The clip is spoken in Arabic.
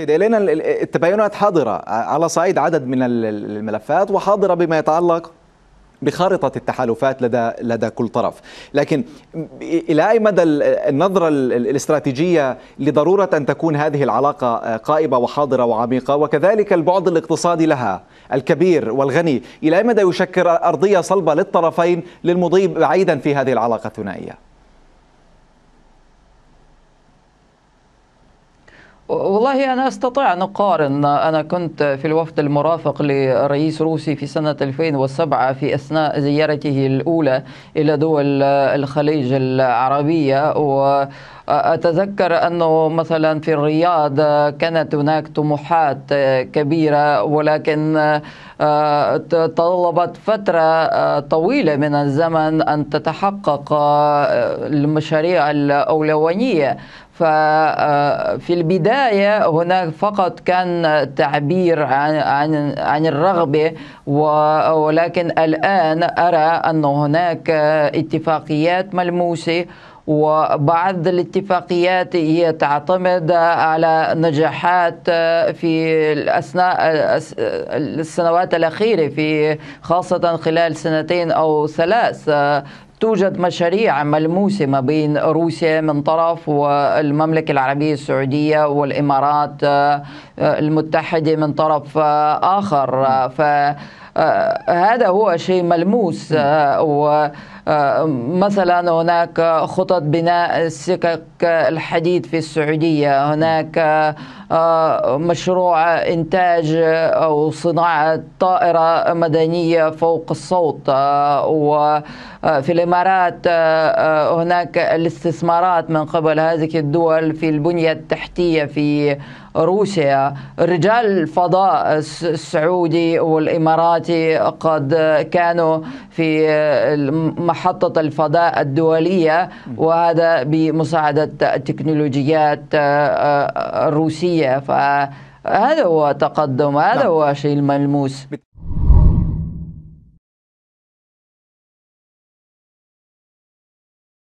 سيدي إلينا التباينات حاضرة على صعيد عدد من الملفات وحاضرة بما يتعلق بخارطة التحالفات لدى لدى كل طرف، لكن إلى أي مدى النظرة الاستراتيجية لضرورة أن تكون هذه العلاقة قائمة وحاضرة وعميقة وكذلك البعد الاقتصادي لها الكبير والغني، إلى أي مدى يشكل أرضية صلبة للطرفين للمضي بعيدا في هذه العلاقة الثنائية؟ والله أنا أستطيع أن أقارن أنا كنت في الوفد المرافق لرئيس روسي في سنة 2007 في أثناء زيارته الأولى إلى دول الخليج العربية و أتذكر أنه مثلا في الرياض كانت هناك طموحات كبيرة ولكن آه، تطلبت فترة آه، طويلة من الزمن أن تتحقق آه، المشاريع الأولوانية ففي البداية هناك فقط كان تعبير عن عن عن الرغبة ولكن الآن أرى أن هناك اتفاقيات ملموسة وبعض الاتفاقيات هي تعتمد على نجاحات آه، في أثناء آه، آه، السنوات الأخيرة في خاصة خلال سنتين أو ثلاث توجد مشاريع ملموسة ما بين روسيا من طرف والمملكة العربية السعودية والإمارات المتحدة من طرف آخر ف آه، هذا هو شيء ملموس آه، ومثلا آه، هناك خطط بناء سكك الحديد في السعودية هناك مشروع إنتاج أو صناعة طائرة مدنية فوق الصوت وفي الإمارات هناك الاستثمارات من قبل هذه الدول في البنية التحتية في روسيا رجال الفضاء السعودي والإمارات التي قد كانوا في محطة الفضاء الدولية وهذا بمساعدة التكنولوجيات الروسية آه، آه، فهذا هو تقدم هذا نعم. هو شيء ملموس